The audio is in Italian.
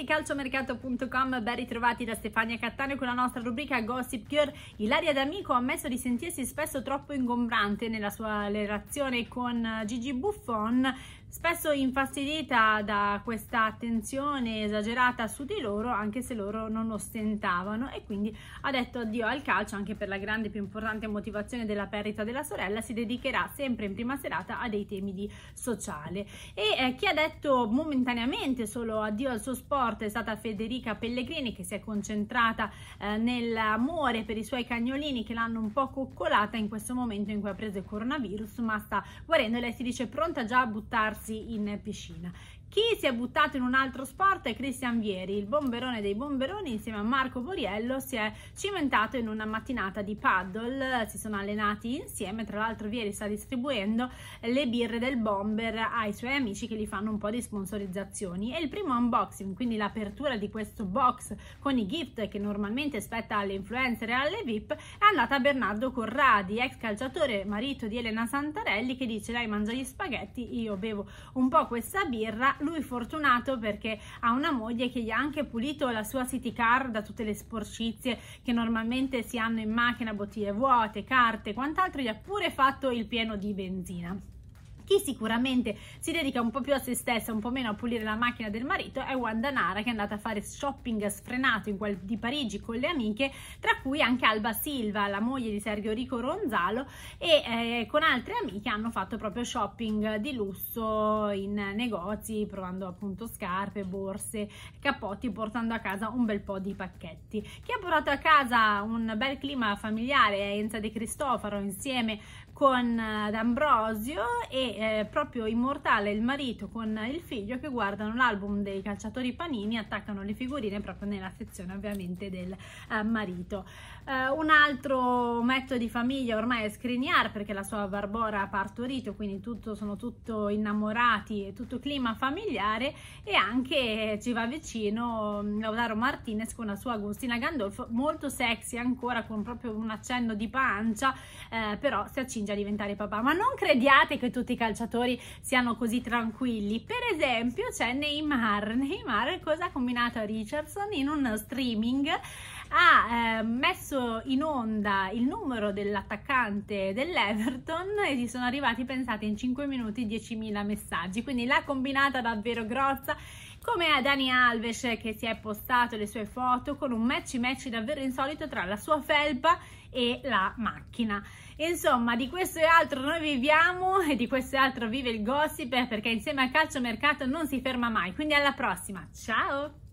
di calciomercato.com, ben ritrovati da Stefania Cattaneo con la nostra rubrica Gossip Cure Ilaria D'Amico ha ammesso di sentirsi spesso troppo ingombrante nella sua relazione con eh, Gigi Buffon, spesso infastidita da questa attenzione esagerata su di loro, anche se loro non ostentavano, e quindi ha detto addio al calcio anche per la grande e più importante motivazione della perdita della sorella. Si dedicherà sempre in prima serata a dei temi di sociale. E eh, chi ha detto momentaneamente solo addio al suo sport? sport è stata Federica Pellegrini che si è concentrata eh, nell'amore per i suoi cagnolini che l'hanno un po' coccolata in questo momento in cui ha preso il coronavirus ma sta guarendo e lei si dice pronta già a buttarsi in piscina. Chi si è buttato in un altro sport è Cristian Vieri, il bomberone dei bomberoni insieme a Marco Boriello si è cimentato in una mattinata di paddle, si sono allenati insieme, tra l'altro Vieri sta distribuendo le birre del bomber ai suoi amici che gli fanno un po' di sponsorizzazioni e il primo unboxing, quindi l'apertura di questo box con i gift che normalmente spetta alle influencer e alle VIP è andata a Bernardo Corradi, ex calciatore marito di Elena Santarelli che dice dai mangia gli spaghetti, io bevo un po' questa birra lui fortunato perché ha una moglie che gli ha anche pulito la sua city car da tutte le sporcizie che normalmente si hanno in macchina, bottiglie vuote, carte e quant'altro, gli ha pure fatto il pieno di benzina. Chi sicuramente si dedica un po' più a se stessa, un po' meno a pulire la macchina del marito è Wanda Nara che è andata a fare shopping sfrenato in quel di Parigi con le amiche, tra cui anche Alba Silva, la moglie di Sergio Rico Ronzalo e eh, con altre amiche hanno fatto proprio shopping di lusso in negozi, provando appunto scarpe, borse, cappotti, portando a casa un bel po' di pacchetti. Chi ha portato a casa un bel clima familiare è Enza De Cristofaro insieme con eh, D'Ambrosio e è proprio immortale il marito con il figlio che guardano l'album dei calciatori panini, attaccano le figurine proprio nella sezione ovviamente del eh, marito. Eh, un altro metodo di famiglia ormai è Scriniar perché la sua Barbora ha partorito, quindi tutto, sono tutto innamorati, tutto clima familiare e anche ci va vicino mm, Laudaro Martinez con la sua Agostina Gandolfo, molto sexy ancora con proprio un accenno di pancia, eh, però si accinge a diventare papà. Ma non crediate che tutti i calciatori calciatori siano così tranquilli. Per esempio c'è Neymar. Neymar cosa ha combinato a Richardson in un streaming? Ha ehm, messo in onda il numero dell'attaccante dell'Everton e ci sono arrivati, pensate, in 5 minuti 10.000 messaggi, quindi l'ha combinata davvero grossa come a Dani Alves che si è postato le sue foto con un match match davvero insolito tra la sua felpa e la macchina. Insomma, di questo e altro noi viviamo e di questo e altro vive il gossip perché insieme al calciomercato non si ferma mai. Quindi alla prossima, ciao!